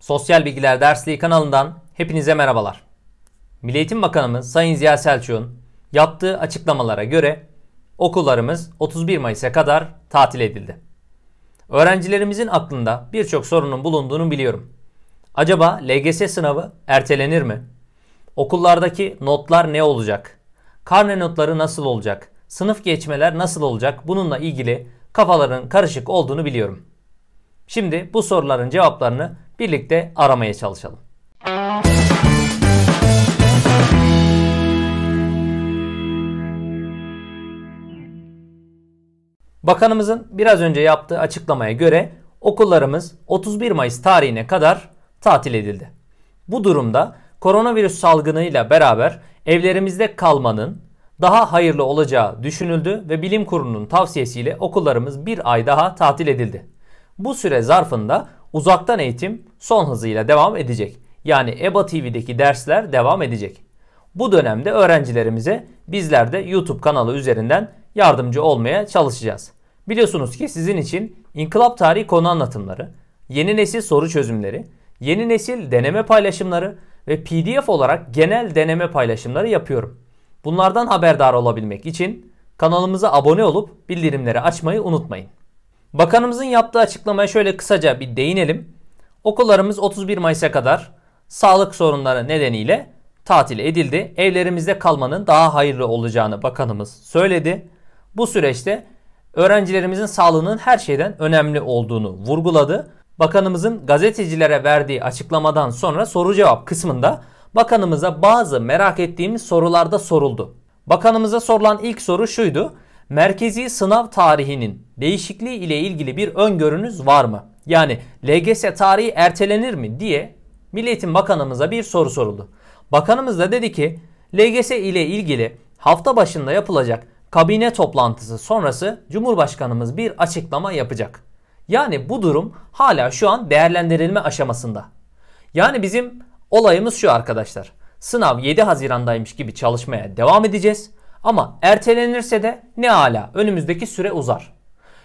Sosyal Bilgiler Dersliği kanalından hepinize merhabalar. Milli Eğitim Bakanımız Sayın Ziya Selçuk'un yaptığı açıklamalara göre okullarımız 31 Mayıs'a kadar tatil edildi. Öğrencilerimizin aklında birçok sorunun bulunduğunu biliyorum. Acaba LGS sınavı ertelenir mi? Okullardaki notlar ne olacak? Karne notları nasıl olacak? Sınıf geçmeler nasıl olacak? Bununla ilgili kafaların karışık olduğunu biliyorum. Şimdi bu soruların cevaplarını birlikte aramaya çalışalım. Bakanımızın biraz önce yaptığı açıklamaya göre okullarımız 31 Mayıs tarihine kadar tatil edildi. Bu durumda koronavirüs salgınıyla beraber evlerimizde kalmanın daha hayırlı olacağı düşünüldü ve bilim kurulunun tavsiyesiyle okullarımız bir ay daha tatil edildi. Bu süre zarfında uzaktan eğitim son hızıyla devam edecek. Yani EBA TV'deki dersler devam edecek. Bu dönemde öğrencilerimize bizler de YouTube kanalı üzerinden yardımcı olmaya çalışacağız. Biliyorsunuz ki sizin için İnkılap tarihi konu anlatımları, yeni nesil soru çözümleri, yeni nesil deneme paylaşımları ve PDF olarak genel deneme paylaşımları yapıyorum. Bunlardan haberdar olabilmek için kanalımıza abone olup bildirimleri açmayı unutmayın. Bakanımızın yaptığı açıklamaya şöyle kısaca bir değinelim. Okullarımız 31 Mayıs'a kadar sağlık sorunları nedeniyle tatil edildi. Evlerimizde kalmanın daha hayırlı olacağını bakanımız söyledi. Bu süreçte öğrencilerimizin sağlığının her şeyden önemli olduğunu vurguladı. Bakanımızın gazetecilere verdiği açıklamadan sonra soru cevap kısmında bakanımıza bazı merak ettiğimiz sorularda soruldu. Bakanımıza sorulan ilk soru şuydu merkezi sınav tarihinin değişikliği ile ilgili bir öngörünüz var mı? Yani LGS tarihi ertelenir mi diye Milli Bakanımıza bir soru soruldu. Bakanımız da dedi ki LGS ile ilgili hafta başında yapılacak kabine toplantısı sonrası Cumhurbaşkanımız bir açıklama yapacak. Yani bu durum hala şu an değerlendirilme aşamasında. Yani bizim olayımız şu arkadaşlar. Sınav 7 Haziran'daymış gibi çalışmaya devam edeceğiz. Ama ertelenirse de ne ala önümüzdeki süre uzar.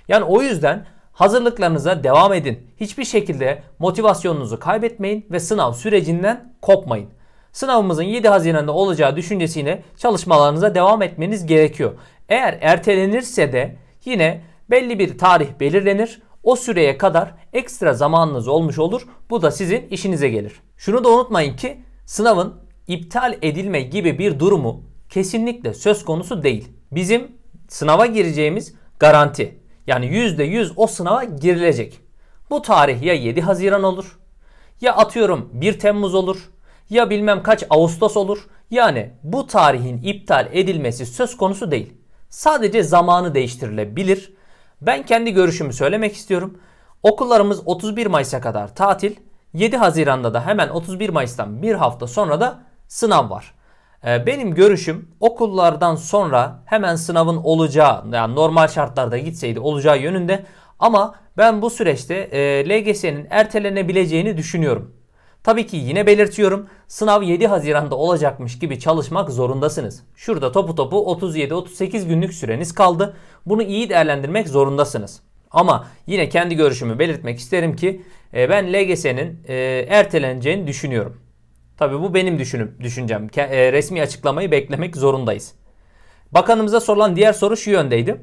Yani o yüzden hazırlıklarınıza devam edin. Hiçbir şekilde motivasyonunuzu kaybetmeyin ve sınav sürecinden kopmayın. Sınavımızın 7 Haziran'da olacağı düşüncesiyle çalışmalarınıza devam etmeniz gerekiyor. Eğer ertelenirse de yine belli bir tarih belirlenir. O süreye kadar ekstra zamanınız olmuş olur. Bu da sizin işinize gelir. Şunu da unutmayın ki sınavın iptal edilme gibi bir durumu kesinlikle söz konusu değil. Bizim sınava gireceğimiz garanti. Yani %100 o sınava girilecek. Bu tarih ya 7 Haziran olur ya atıyorum 1 Temmuz olur ya bilmem kaç Ağustos olur. Yani bu tarihin iptal edilmesi söz konusu değil. Sadece zamanı değiştirilebilir. Ben kendi görüşümü söylemek istiyorum. Okullarımız 31 Mayıs'a kadar tatil. 7 Haziran'da da hemen 31 Mayıs'tan bir hafta sonra da sınav var. Ee, benim görüşüm okullardan sonra hemen sınavın olacağı yani normal şartlarda gitseydi olacağı yönünde ama ben bu süreçte e, LGS'nin ertelenebileceğini düşünüyorum. Tabii ki yine belirtiyorum sınav 7 Haziran'da olacakmış gibi çalışmak zorundasınız. Şurada topu topu 37-38 günlük süreniz kaldı. Bunu iyi değerlendirmek zorundasınız. Ama yine kendi görüşümü belirtmek isterim ki e, ben LGS'nin e, erteleneceğini düşünüyorum. Tabii bu benim düşünüm, düşüncem. E, resmi açıklamayı beklemek zorundayız. Bakanımıza sorulan diğer soru şu yöndeydi.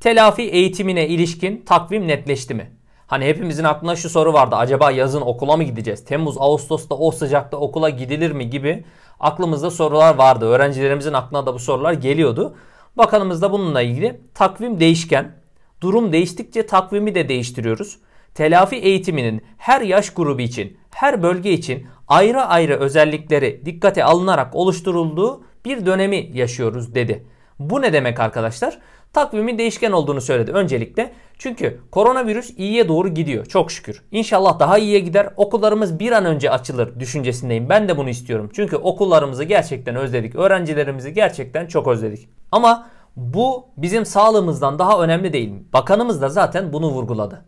Telafi eğitimine ilişkin takvim netleşti mi? Hani hepimizin aklına şu soru vardı. Acaba yazın okula mı gideceğiz? Temmuz, Ağustos'ta o sıcakta okula gidilir mi gibi aklımızda sorular vardı. Öğrencilerimizin aklına da bu sorular geliyordu. Bakanımız da bununla ilgili takvim değişken, durum değiştikçe takvimi de değiştiriyoruz. Telafi eğitiminin her yaş grubu için, her bölge için ayrı ayrı özellikleri dikkate alınarak oluşturulduğu bir dönemi yaşıyoruz dedi. Bu ne demek arkadaşlar? Takvimin değişken olduğunu söyledi öncelikle. Çünkü koronavirüs iyiye doğru gidiyor çok şükür. İnşallah daha iyiye gider. Okullarımız bir an önce açılır düşüncesindeyim. Ben de bunu istiyorum. Çünkü okullarımızı gerçekten özledik. Öğrencilerimizi gerçekten çok özledik. Ama bu bizim sağlığımızdan daha önemli değil. Bakanımız da zaten bunu vurguladı.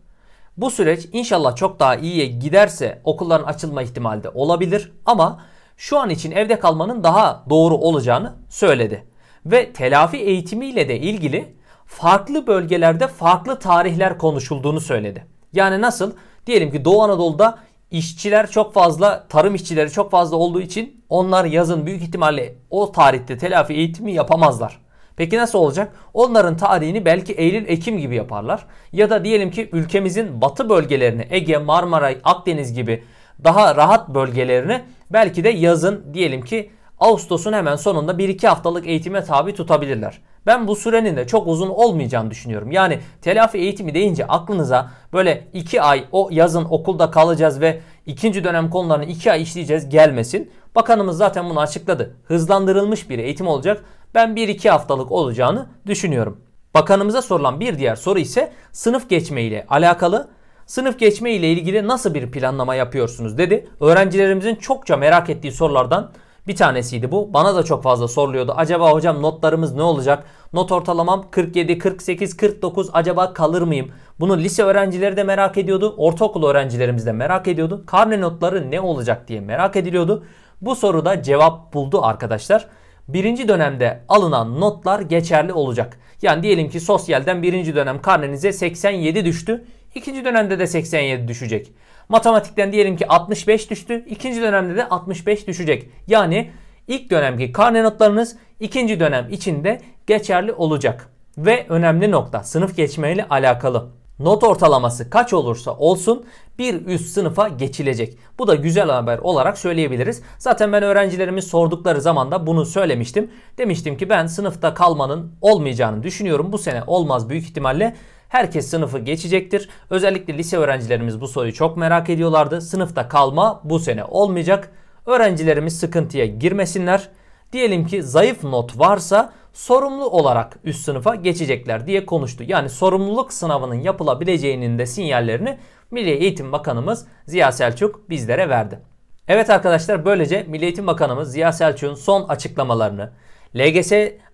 Bu süreç inşallah çok daha iyiye giderse okulların açılma ihtimali de olabilir ama şu an için evde kalmanın daha doğru olacağını söyledi. Ve telafi eğitimiyle de ilgili farklı bölgelerde farklı tarihler konuşulduğunu söyledi. Yani nasıl? Diyelim ki Doğu Anadolu'da işçiler çok fazla, tarım işçileri çok fazla olduğu için onlar yazın büyük ihtimalle o tarihte telafi eğitimi yapamazlar. Peki nasıl olacak? Onların tarihini belki Eylül-Ekim gibi yaparlar. Ya da diyelim ki ülkemizin batı bölgelerini Ege, Marmara, Akdeniz gibi daha rahat bölgelerini belki de yazın diyelim ki Ağustos'un hemen sonunda 1-2 haftalık eğitime tabi tutabilirler. Ben bu sürenin de çok uzun olmayacağını düşünüyorum. Yani telafi eğitimi deyince aklınıza böyle 2 ay o yazın okulda kalacağız ve ikinci dönem konularını 2 ay işleyeceğiz gelmesin. Bakanımız zaten bunu açıkladı. Hızlandırılmış bir eğitim olacak ben 1-2 haftalık olacağını düşünüyorum. Bakanımıza sorulan bir diğer soru ise sınıf geçme ile alakalı. Sınıf geçme ile ilgili nasıl bir planlama yapıyorsunuz dedi. Öğrencilerimizin çokça merak ettiği sorulardan bir tanesiydi bu. Bana da çok fazla soruluyordu. Acaba hocam notlarımız ne olacak? Not ortalamam 47, 48, 49 acaba kalır mıyım? Bunu lise öğrencileri de merak ediyordu. Ortaokul öğrencilerimiz de merak ediyordu. Karne notları ne olacak diye merak ediliyordu. Bu soruda cevap buldu arkadaşlar birinci dönemde alınan notlar geçerli olacak. Yani diyelim ki sosyalden birinci dönem karnenize 87 düştü. İkinci dönemde de 87 düşecek. Matematikten diyelim ki 65 düştü. ikinci dönemde de 65 düşecek. Yani ilk dönemki karne notlarınız ikinci dönem içinde geçerli olacak. Ve önemli nokta sınıf geçmeyle alakalı not ortalaması kaç olursa olsun bir üst sınıfa geçilecek. Bu da güzel haber olarak söyleyebiliriz. Zaten ben öğrencilerimiz sordukları zaman da bunu söylemiştim. Demiştim ki ben sınıfta kalmanın olmayacağını düşünüyorum. Bu sene olmaz büyük ihtimalle. Herkes sınıfı geçecektir. Özellikle lise öğrencilerimiz bu soruyu çok merak ediyorlardı. Sınıfta kalma bu sene olmayacak. Öğrencilerimiz sıkıntıya girmesinler. Diyelim ki zayıf not varsa sorumlu olarak üst sınıfa geçecekler diye konuştu. Yani sorumluluk sınavının yapılabileceğinin de sinyallerini Milli Eğitim Bakanımız Ziya Selçuk bizlere verdi. Evet arkadaşlar böylece Milli Eğitim Bakanımız Ziya Selçuk'un son açıklamalarını, LGS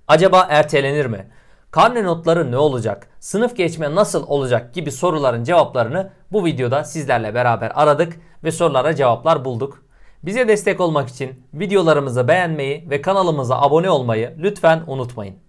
acaba ertelenir mi? Karne notları ne olacak? Sınıf geçme nasıl olacak gibi soruların cevaplarını bu videoda sizlerle beraber aradık ve sorulara cevaplar bulduk. Bize destek olmak için videolarımızı beğenmeyi ve kanalımıza abone olmayı lütfen unutmayın.